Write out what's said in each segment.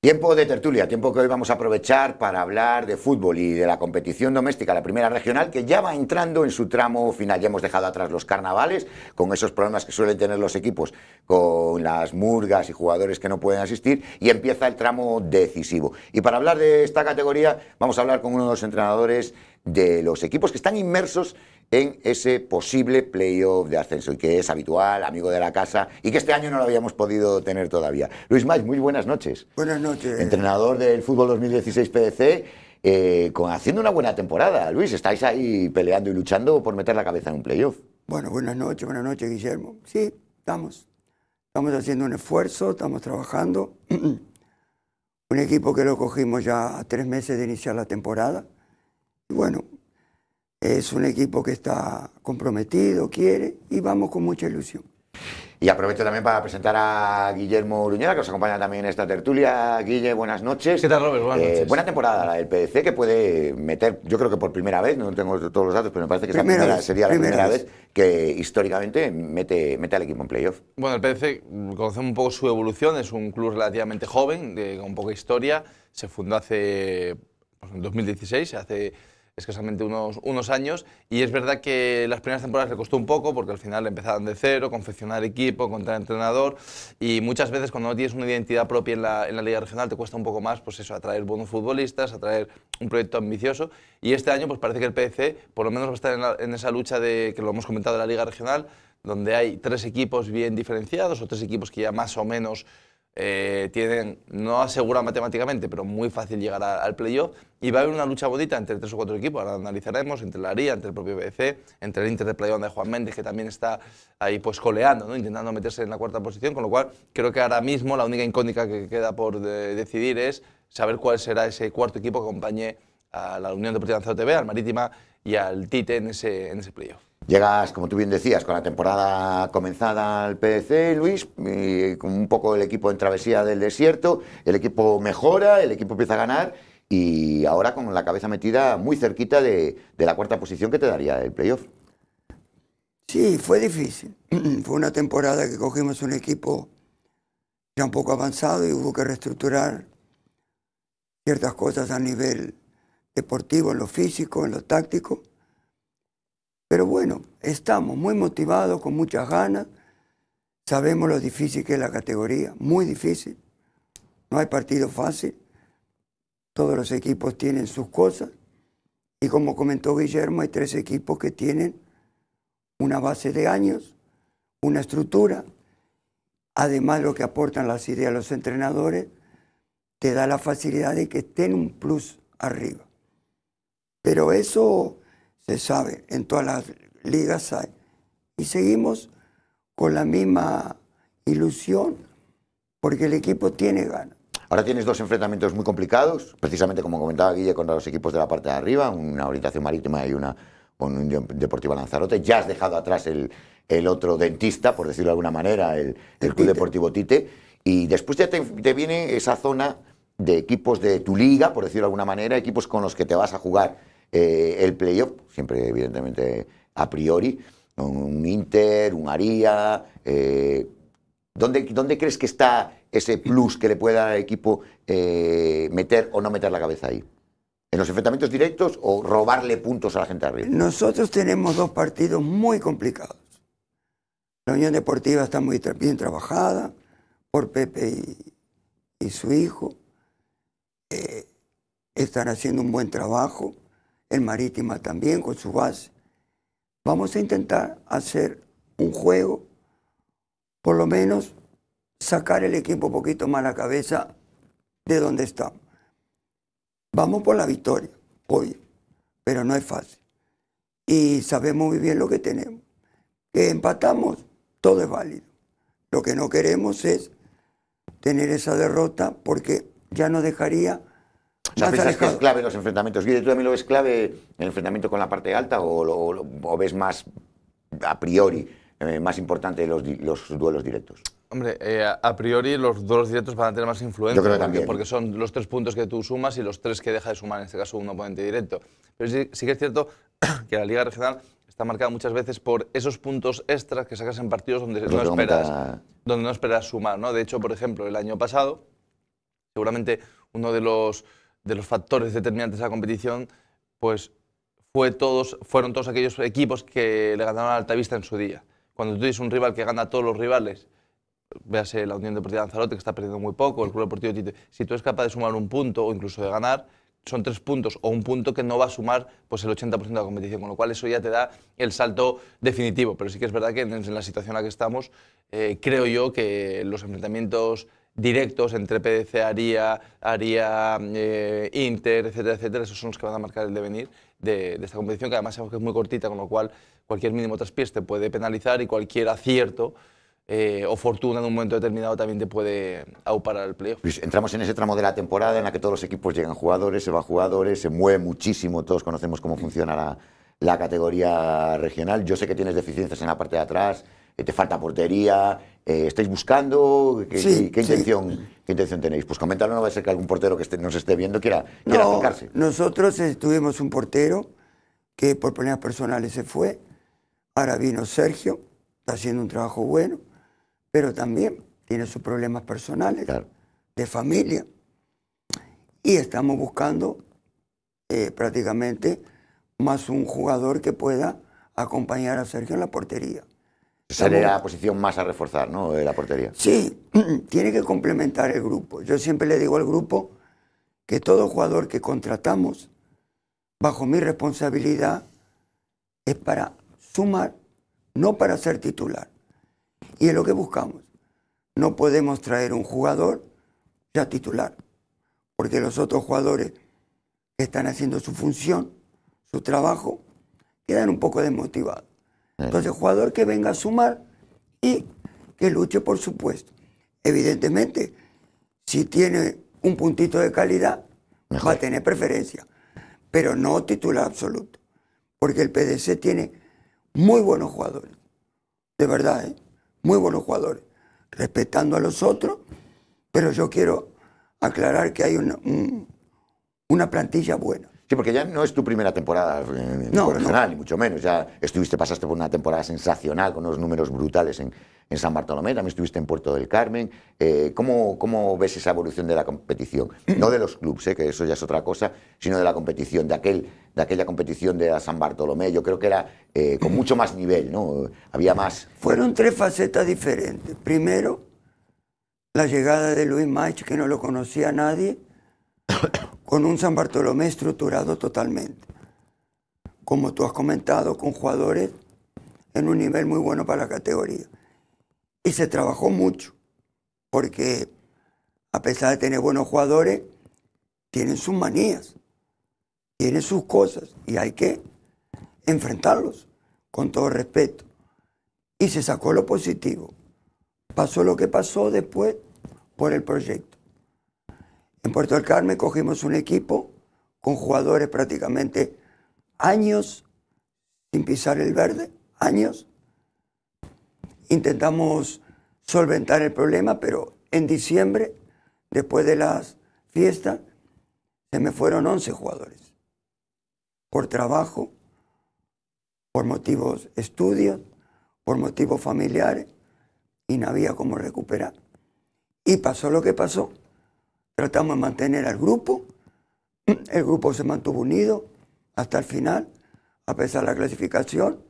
Tiempo de tertulia, tiempo que hoy vamos a aprovechar para hablar de fútbol y de la competición doméstica, la primera regional, que ya va entrando en su tramo final. Ya hemos dejado atrás los carnavales, con esos problemas que suelen tener los equipos, con las murgas y jugadores que no pueden asistir, y empieza el tramo decisivo. Y para hablar de esta categoría, vamos a hablar con uno de los entrenadores de los equipos que están inmersos en ese posible playoff de ascenso y que es habitual, amigo de la casa y que este año no lo habíamos podido tener todavía. Luis Maiz, muy buenas noches. Buenas noches. Entrenador del Fútbol 2016 PDC, eh, con, haciendo una buena temporada. Luis, estáis ahí peleando y luchando por meter la cabeza en un playoff. Bueno, buenas noches, buenas noches, Guillermo. Sí, estamos. Estamos haciendo un esfuerzo, estamos trabajando. un equipo que lo cogimos ya a tres meses de iniciar la temporada. Y bueno, es un equipo que está comprometido, quiere y vamos con mucha ilusión. Y aprovecho también para presentar a Guillermo Uruñera, que nos acompaña también en esta tertulia. Guille, buenas noches. ¿Qué tal, Robert? Buenas eh, noches. buena temporada la del PDC, que puede meter, yo creo que por primera vez, no tengo todos los datos, pero me parece que sería la primera, vez. que históricamente mete, mete al equipo en playoff. Bueno, el PDC, mm, conocemos un poco su evolución, es un club relativamente joven, de, con poca historia, se fundó hace pues, en 2016, hace escasamente unos, unos años y es verdad que las primeras temporadas le costó un poco porque al final empezaban de cero, confeccionar equipo, encontrar entrenador y muchas veces cuando no tienes una identidad propia en la, liga regional te cuesta un poco más pues eso, atraer buenos futbolistas, atraer un proyecto ambicioso y este año pues parece que el PC por lo menos va a estar en, esa lucha de que lo hemos comentado de la liga regional donde hay tres equipos bien diferenciados o tres equipos que ya más o menos eh, tienen, no asegura matemáticamente, pero muy fácil llegar al playoff. Y va a haber una lucha bonita entre tres o cuatro equipos, ahora analizaremos, entre la ARIA, entre el propio BC, entre el Inter de playoff de Juan Méndez, que también está ahí pues coleando, ¿no? intentando meterse en la cuarta posición, con lo cual creo que ahora mismo la única incógnita que queda por decidir es saber cuál será ese cuarto equipo que acompañe a la Unión Deportiva de TV, al Marítima y al Tite ese, en ese playoff. Llegas, como tú bien decías, con la temporada comenzada al PDC, Luis, con un poco el equipo en travesía del desierto, el equipo mejora, el equipo empieza a ganar y ahora con la cabeza metida muy cerquita de, de la cuarta posición que te daría el playoff. Sí, fue difícil. fue una temporada que cogimos un equipo ya un poco avanzado y hubo que reestructurar ciertas cosas a nivel deportivo, en lo físico, en lo táctico pero bueno, estamos muy motivados, con muchas ganas. Sabemos lo difícil que es la categoría, muy difícil. No hay partido fácil. Todos los equipos tienen sus cosas. Y como comentó Guillermo, hay tres equipos que tienen una base de años, una estructura, además lo que aportan las ideas los entrenadores, te da la facilidad de que estén un plus arriba. Pero eso se sabe, en todas las ligas hay. Y seguimos con la misma ilusión, porque el equipo tiene ganas. Ahora tienes dos enfrentamientos muy complicados, precisamente como comentaba Guille, contra los equipos de la parte de arriba, una orientación marítima y una con un Deportivo Lanzarote. Ya has dejado atrás el, otro dentista, por decirlo de alguna manera, el, Club Deportivo Tite. Y después ya te, te viene esa zona de equipos de tu liga, por decirlo de alguna manera, equipos con los que te vas a jugar eh, el playoff, siempre evidentemente a priori, un Inter, un Aría. Eh, ¿dónde, crees que está ese plus que le pueda al equipo eh, meter o no meter la cabeza ahí? ¿En los enfrentamientos directos o robarle puntos a la gente arriba? Nosotros tenemos dos partidos muy complicados. La Unión Deportiva está muy bien trabajada por Pepe y, su hijo. están haciendo un buen trabajo el Marítima también con su base. Vamos a intentar hacer un juego, por lo menos sacar el equipo un poquito más la cabeza de donde estamos. Vamos por la victoria, hoy, pero no es fácil. Y sabemos muy bien lo que tenemos. Que empatamos, todo es válido. Lo que no queremos es tener esa derrota porque ya no dejaría o es clave los enfrentamientos? ¿Tú también lo ves clave en el enfrentamiento con la parte alta o, ves más a priori eh, más importante los, duelos directos? Hombre, eh, a priori los duelos directos van a tener más influencia. porque, son los tres puntos que tú sumas y los tres que deja de sumar, en este caso, un oponente directo. Pero sí, que es cierto que la Liga Regional está marcada muchas veces por esos puntos extras que sacas en partidos donde, no esperas, donde no esperas sumar. ¿no? De hecho, por ejemplo, el año pasado, seguramente uno de los de los factores determinantes de la competición, pues fue todos, fueron todos aquellos equipos que le ganaron Alta Altavista en su día. Cuando tú tienes un rival que gana a todos los rivales, véase la Unión Deportiva de Lanzarote, que está perdiendo muy poco, el Club Deportivo Tite, si tú eres capaz de sumar un punto o incluso de ganar, son tres puntos o un punto que no va a sumar pues, el 80% de la competición, con lo cual eso ya te da el salto definitivo. Pero sí que es verdad que en, la situación en la que estamos, eh, creo yo que los enfrentamientos directos entre PDC, Aria, Aria eh, Inter, etcétera, etcétera. Esos son los que van a marcar el devenir de, esta competición, que además sabemos que es muy cortita, con lo cual cualquier mínimo traspiés te puede penalizar y cualquier acierto eh, o fortuna en un momento determinado también te puede auparar al playoff. entramos en ese tramo de la temporada en la que todos los equipos llegan jugadores, se van jugadores, se mueve muchísimo, todos conocemos cómo funciona la categoría regional. Yo sé que tienes deficiencias en la parte de atrás, eh, te falta portería, eh, estáis buscando, ¿qué, intención, ¿qué intención tenéis? Pues comentarlo, no va a ser que algún portero que nos esté viendo quiera, Nosotros tuvimos un portero que por problemas personales se fue, ahora vino Sergio, está haciendo un trabajo bueno, pero también tiene sus problemas personales, de familia, y estamos buscando eh, prácticamente más un jugador que pueda acompañar a Sergio en la portería. Sale la posición más a reforzar, ¿no? De la portería. Sí, tiene que complementar el grupo. Yo siempre le digo al grupo que todo jugador que contratamos, bajo mi responsabilidad, es para sumar, no para ser titular. Y es lo que buscamos. No podemos traer un jugador ya titular, porque los otros jugadores que están haciendo su función, su trabajo, quedan un poco desmotivados. Entonces, jugador que venga a sumar y que luche por supuesto. Evidentemente, si tiene un puntito de calidad, va a tener preferencia, pero no titular absoluto, porque el PDC tiene muy buenos jugadores, de verdad, ¿eh? muy buenos jugadores, respetando a los otros, pero yo quiero aclarar que hay una plantilla buena. Sí, porque ya no es tu primera temporada eh, ni mucho menos. Ya estuviste, pasaste por una temporada sensacional con unos números brutales en, en San Bartolomé, también estuviste en Puerto del Carmen. Eh, ¿cómo, ¿cómo, ves esa evolución de la competición? No de los clubes, eh, que eso ya es otra cosa, sino de la competición, de, aquel, de aquella competición de San Bartolomé. Yo creo que era eh, con mucho más nivel, ¿no? Había más... Fueron tres facetas diferentes. Primero, la llegada de Luis Maich, que no lo conocía nadie con un San Bartolomé estructurado totalmente. Como tú has comentado, con jugadores en un nivel muy bueno para la categoría. Y se trabajó mucho, porque a pesar de tener buenos jugadores, tienen sus manías, tienen sus cosas y hay que enfrentarlos con todo respeto. Y se sacó lo positivo. Pasó lo que pasó después por el proyecto. En Puerto del Carmen cogimos un equipo con jugadores prácticamente años sin pisar el verde, años. Intentamos solventar el problema, pero en diciembre, después de las fiestas, se me fueron 11 jugadores. Por trabajo, por motivos estudios, por motivos familiares, y no había cómo recuperar. Y pasó lo que pasó. Tratamos de mantener al grupo. El grupo se mantuvo unido hasta el final, a pesar de la clasificación,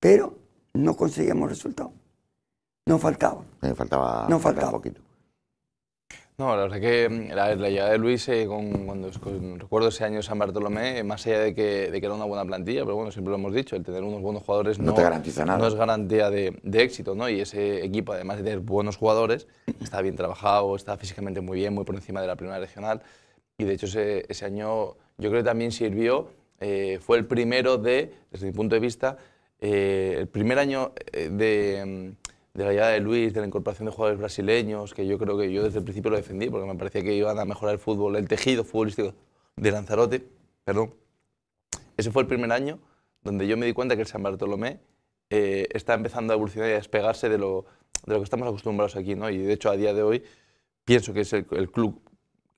pero no conseguíamos resultados. Nos faltaba. Eh, faltaba. Nos faltaba. Un poquito. No, la verdad es que mm, la, llegada de Luis, eh, con, cuando recuerdo ese año San Bartolomé, eh, más allá de que, de que, era una buena plantilla, pero bueno, siempre lo hemos dicho, el tener unos buenos jugadores no, te garantiza nada. No es garantía de, éxito, ¿no? Y ese equipo, además de tener buenos jugadores, está bien trabajado, está físicamente muy bien, muy por encima de la primera regional. Y de hecho ese, año yo creo que también sirvió, eh, fue el primero de, desde mi punto de vista, el primer año de mm, de la llegada de Luis, de la incorporación de jugadores brasileños, que yo creo que yo desde el principio lo defendí, porque me parecía que iban a mejorar el fútbol, el tejido futbolístico de Lanzarote, perdón. Ese fue el primer año donde yo me di cuenta que el San Bartolomé eh, está empezando a evolucionar y a despegarse de lo, lo que estamos acostumbrados aquí, ¿no? Y de hecho a día de hoy pienso que es el, club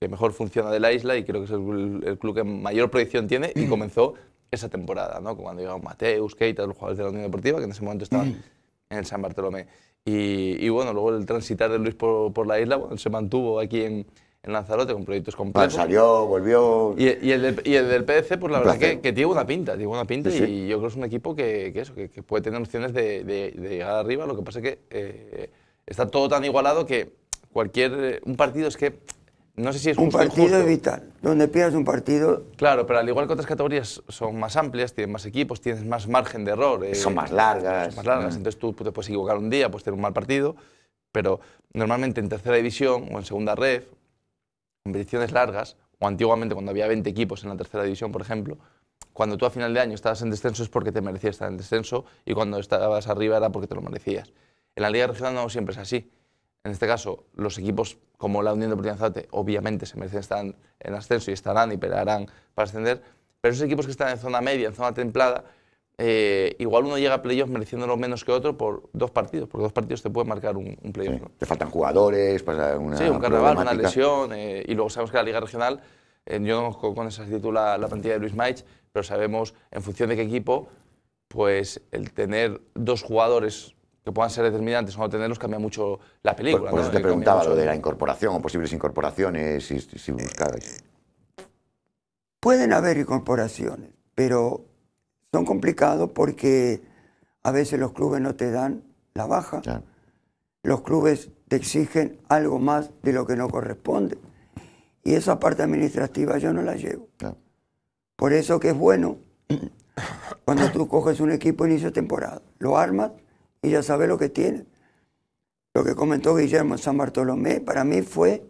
que mejor funciona de la isla y creo que es el, club que mayor proyección tiene y comenzó esa temporada, ¿no? Cuando llegaron Mateus, Keita, los jugadores de la Unión Deportiva, que en ese momento estaban mm en San Bartolomé. Y, bueno, luego el transitar de Luis por, la isla, bueno, se mantuvo aquí en, en Lanzarote con proyectos completos. salió, volvió. Y, el del, y, el PDC, pues la verdad que, que, tiene una pinta, tiene una pinta y yo creo que es un equipo que, que, eso, que puede tener opciones de, de, llegar arriba. Lo que pasa es que eh, está todo tan igualado que cualquier. Eh, un partido es que no sé si es Un partido vital. Donde pierdas un partido. Claro, pero al igual que otras categorías son más amplias, tienen más equipos, tienes más margen de error. Eh, son más largas. Son más largas. Entonces tú te puedes equivocar un día, puedes tener un mal partido, pero normalmente en tercera división o en segunda red, competiciones largas, o antiguamente cuando había 20 equipos en la tercera división, por ejemplo, cuando tú a final de año estabas en descenso es porque te merecías estar en descenso y cuando estabas arriba era porque te lo merecías. En la Liga Regional no siempre es así. En este caso, los equipos como la Unión Deportiva Zate obviamente se merecen estar en ascenso y estarán y pelearán para ascender, pero esos equipos que están en zona media, en zona templada, eh, igual uno llega a playoffs mereciéndolo menos que otro por dos partidos, porque dos partidos te pueden marcar un, un playoff. Te faltan jugadores, pasa una Sí, un una lesión, eh, y luego sabemos que la Liga Regional, eh, yo con esa titula la, la, plantilla de Luis Maich, pero sabemos en función de qué equipo, pues el tener dos jugadores que puedan ser determinantes o no tenerlos cambia mucho la pues, película. Por, eso te preguntaba lo de la incorporación o posibles incorporaciones, si, si Pueden haber incorporaciones, pero son complicados porque a veces los clubes no te dan la baja. Los clubes te exigen algo más de lo que no corresponde. Y esa parte administrativa yo no la llevo. Por eso que es bueno cuando tú coges un equipo inicio de temporada, lo armas y ya sabe lo que tiene. Lo que comentó Guillermo San Bartolomé para mí fue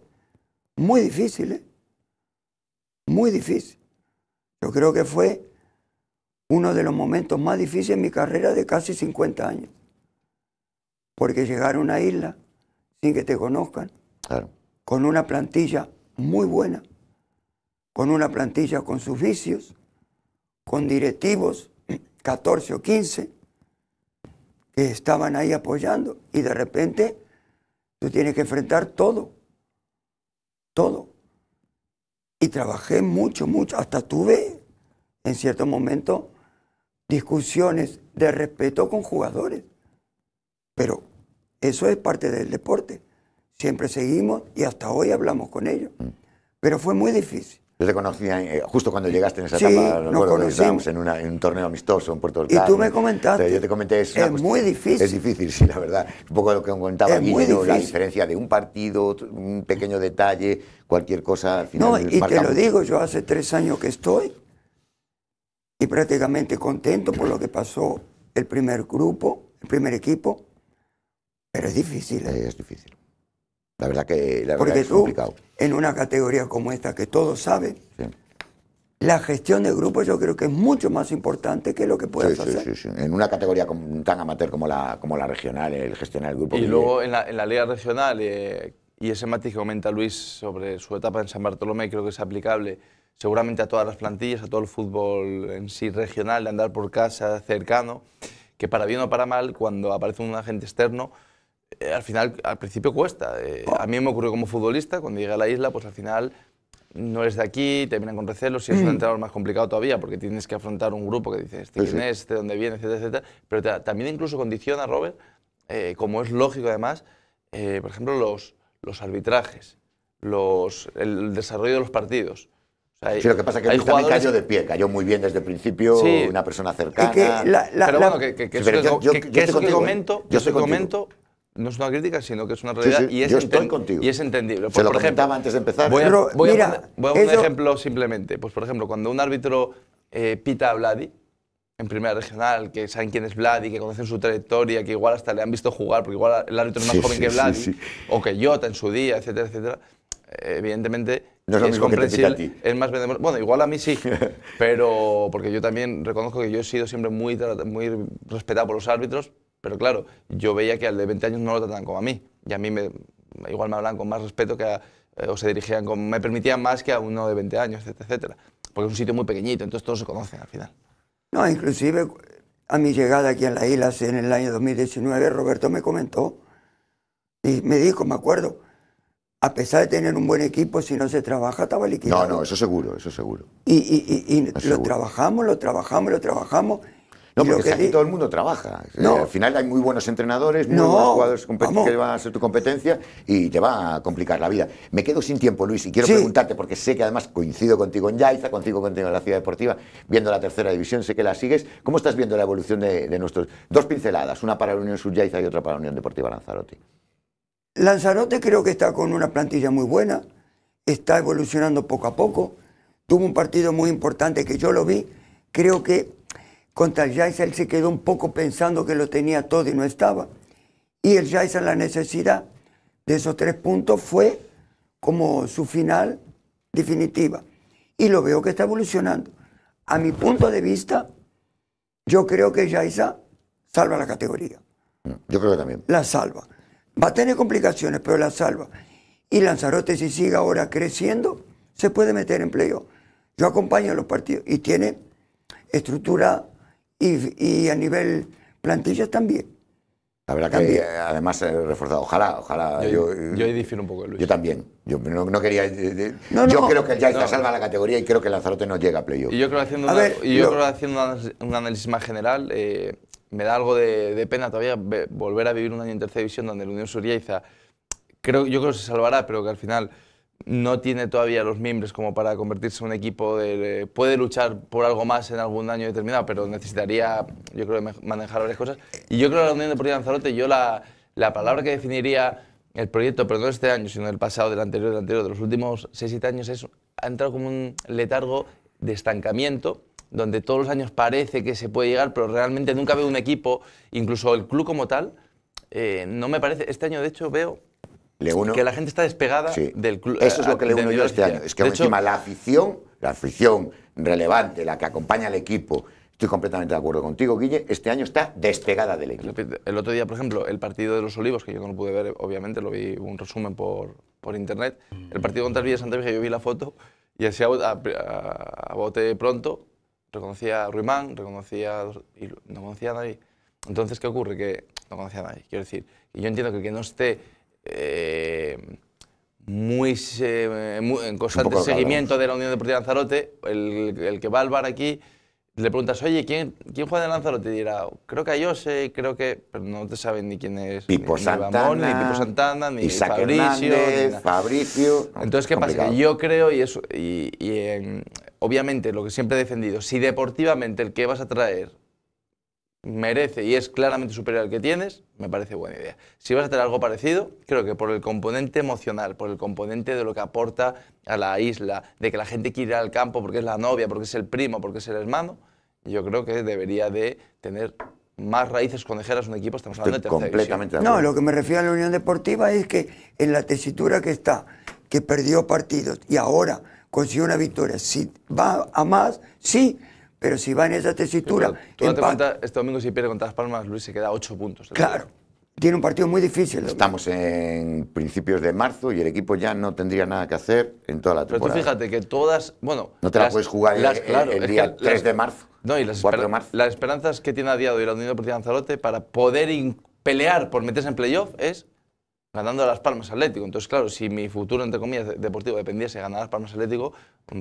muy difícil, ¿eh? muy difícil. Yo creo que fue uno de los momentos más difíciles en mi carrera de casi 50 años. Porque llegar a una isla sin que te conozcan, con una plantilla muy buena, con una plantilla con sus vicios, con directivos 14 o 15, que estaban ahí apoyando. Y de repente tú tienes que enfrentar todo, todo. Y trabajé mucho, mucho. Hasta tuve, en cierto momento, discusiones de respeto con jugadores. Pero eso es parte del deporte. Siempre seguimos y hasta hoy hablamos con ellos. Mm. Pero fue muy difícil. Yo te conocía eh, justo cuando llegaste en esa sí, etapa, nos en, en, un torneo amistoso en Puerto Rico. Y tú me comentaste. yo te comenté eso. Es muy difícil. Es difícil, sí, la verdad. Un poco lo que comentaba Guido, la diferencia de un partido, un pequeño detalle, cualquier cosa. Al final, no, y te lo digo, yo hace tres años que estoy y prácticamente contento por lo que pasó el primer grupo, el primer equipo, pero es difícil. ¿eh? es difícil. La verdad que Porque tú, en una categoría como esta que todos saben, la gestión de grupo yo creo que es mucho más importante que lo que puedes sí, hacer. Sí, en una categoría tan amateur como la, como la regional, el gestionar el grupo. Y luego en, la, en la, liga regional, eh, y ese matiz que comenta Luis sobre su etapa en San Bartolomé creo que es aplicable seguramente a todas las plantillas, a todo el fútbol en sí regional, de andar por casa cercano, que para bien o para mal, cuando aparece un agente externo, eh, al final, al principio cuesta. Eh, a mí me ocurrió como futbolista, cuando llegué a la isla, pues al final no eres de aquí, te vienen con recelos, y es un mm. entrenador más complicado todavía, porque tienes que afrontar un grupo que dices, este quién es, este dónde viene, etcétera, etcétera. Pero también incluso condiciona, Robert, eh, como es lógico además, por ejemplo, los, los arbitrajes, los, el desarrollo de los partidos. sí, lo que pasa es que el mí cayó de pie, cayó muy bien desde el principio, una persona cercana. pero bueno, que, que, eso, yo, que comento, yo comento, no es una crítica, sino que es una realidad y, es yo y es entendible. por ejemplo, antes de empezar. Voy a, voy un ejemplo simplemente. Pues por ejemplo, cuando un árbitro eh, pita a Vladi en primera regional, que saben quién es Vladi, que conocen su trayectoria, que igual hasta le han visto jugar, porque igual el árbitro es más joven que Vladi, o que Jota en su día, etcétera, etcétera, eh, evidentemente no es, más bueno, igual a mí sí, pero porque yo también reconozco que yo he sido siempre muy, muy respetado por los árbitros, pero claro, yo veía que al de 20 años no lo trataban como a mí. Y a mí me, igual me hablaban con más respeto que eh, o se dirigían con, me permitían más que a uno de 20 años, etcétera, etcétera. Porque es un sitio muy pequeñito, entonces todos se conocen al final. No, inclusive a mi llegada aquí a las islas en el año 2019, Roberto me comentó y me dijo, me acuerdo, a pesar de tener un buen equipo, si no se trabaja, estaba liquidado. No, no, eso seguro, eso seguro. Y, lo trabajamos, lo trabajamos, lo trabajamos, no, porque que aquí todo el mundo trabaja. Eh, no. al final hay muy buenos entrenadores, muy buenos jugadores que van a ser tu competencia y te va a complicar la vida. Me quedo sin tiempo, Luis, y quiero preguntarte, porque sé que además coincido contigo en Yaiza, contigo, contigo en la Ciudad Deportiva, viendo la tercera división, sé que la sigues. ¿Cómo estás viendo la evolución de, nuestros dos pinceladas, una para la Unión Sur Yaiza y otra para la Unión Deportiva Lanzarote? Lanzarote creo que está con una plantilla muy buena, está evolucionando poco a poco. Tuvo un partido muy importante que yo lo vi. Creo que contra el Yaiza, él se quedó un poco pensando que lo tenía todo y no estaba. Y el Yaiza, la necesidad de esos tres puntos fue como su final definitiva. Y lo veo que está evolucionando. A mi punto de vista, yo creo que Yaiza salva la categoría. Yo creo que también. La salva. Va a tener complicaciones, pero la salva. Y Lanzarote, si sigue ahora creciendo, se puede meter en playoff. Yo acompaño a los partidos y tiene estructura y, a nivel plantilla también. La verdad que, eh, además, eh, reforzado. Ojalá, ojalá. Yo, yo, eh, un poco, Luis. Yo también. Yo no, quería. Eh, yo creo que ya está salva la categoría y creo que Lanzarote no llega a playoff. Y yo creo que haciendo, yo creo haciendo un análisis más general, me da algo de, pena todavía volver a vivir un año en tercera división donde el Unión Suriaiza. Creo, yo creo que se salvará, pero que al final no tiene todavía los miembros como para convertirse en un equipo puede luchar por algo más en algún año determinado, pero necesitaría, yo creo, manejar varias cosas. Y yo creo que la Unión Deportiva Lanzarote, yo la, la palabra que definiría el proyecto, pero no este año, sino el pasado, del anterior, del anterior, de los últimos 6-7 años, es, ha entrado como un letargo de estancamiento, donde todos los años parece que se puede llegar, pero realmente nunca veo un equipo, incluso el club como tal, eh, no me parece, este año de hecho veo que la gente está despegada del club. Eso es lo que le uno yo este año. Es que encima la afición, la afición relevante, la que acompaña al equipo, Estoy completamente de acuerdo contigo, Guille. Este año está despegada del equipo. El otro día, por ejemplo, el partido de los Olivos, que yo no lo pude ver, obviamente, lo vi un resumen por, por internet. El partido contra el Villa Santa yo vi la foto y así a, bote pronto reconocía a Ruimán, reconocía no conocía a nadie. Entonces, ¿qué ocurre? Que no conocía a nadie. Quiero decir, y yo entiendo que que no esté eh, muy, eh, en constante seguimiento de la Unión Deportiva de Lanzarote, el, que va al bar aquí, le preguntas, oye, ¿quién, quién juega de Lanzarote? Y dirá, creo que sé creo que... Pero no te saben ni quién es Pipo ni, Santana, ni Pipo Santana, ni Fabricio. Entonces, ¿qué pasa? yo creo, y, eso, y, obviamente lo que siempre he defendido, si deportivamente el que vas a traer merece y es claramente superior al que tienes, me parece buena idea. Si vas a tener algo parecido, creo que por el componente emocional, por el componente de lo que aporta a la isla, de que la gente quiere ir al campo porque es la novia, porque es el primo, porque es el hermano, yo creo que debería de tener más raíces conejeras un equipo, estamos hablando de tercera completamente No, lo que me refiero a la Unión Deportiva es que en la tesitura que está, que perdió partidos y ahora consiguió una victoria, si va a más, sí, pero si va en esa tesitura... este domingo si pierde contra Las Palmas, Luis se queda ocho 8 puntos. Claro. Tiene un partido muy difícil. Estamos en principios de marzo y el equipo ya no tendría nada que hacer en toda la temporada. Pero tú fíjate que todas, bueno... No te las, puedes jugar el, día 3 de marzo. No, y las, 4 de las esperanzas que tiene Adiado y la Unión Deportiva Lanzarote para poder pelear por meterse en playoff es ganando Las Palmas Atlético. Entonces, claro, si mi futuro, entre comillas, deportivo dependiese de ganar Las Palmas Atlético,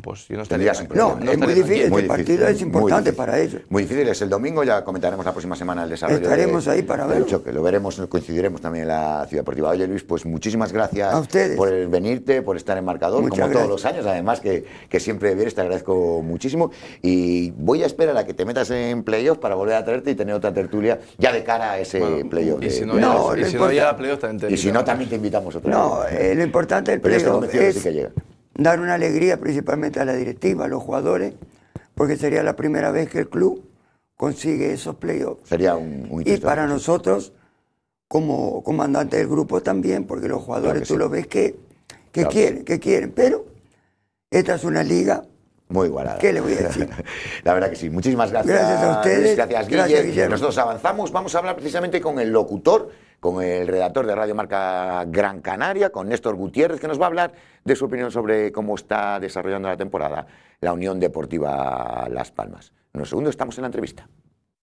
pues yo no estaría... no, es muy difícil, este partido es importante para ellos. Muy difícil, es el domingo, ya comentaremos la próxima semana el desarrollo. Estaremos ahí para verlo. Hecho, que lo veremos, coincidiremos también en la Ciudad Deportiva. Oye, Luis, pues muchísimas gracias a ustedes. por venirte, por estar en marcador, como todos los años, además, que, que siempre vienes, te agradezco muchísimo. Y voy a esperar a que te metas en playoff para volver a traerte y tener otra tertulia ya de cara a ese playoff. Y si no, ya, y si no también también te invitamos otra no, No, eh, lo importante del es dar una alegría principalmente a la directiva, a los jugadores, porque sería la primera vez que el club consigue esos playoffs. Sería un, Y para nosotros, como comandante del grupo también, porque los jugadores tú lo ves que, que quieren, que quieren, pero esta es una liga muy igualada. ¿Qué le voy a decir? La verdad que sí. Muchísimas gracias. Gracias a ustedes. gracias Guillermo. Nosotros avanzamos. Vamos a hablar precisamente con el locutor con el redactor de Radio Marca Gran Canaria, con Néstor Gutiérrez, que nos va a hablar de su opinión sobre cómo está desarrollando la temporada la Unión Deportiva Las Palmas. En un segundo estamos en la entrevista.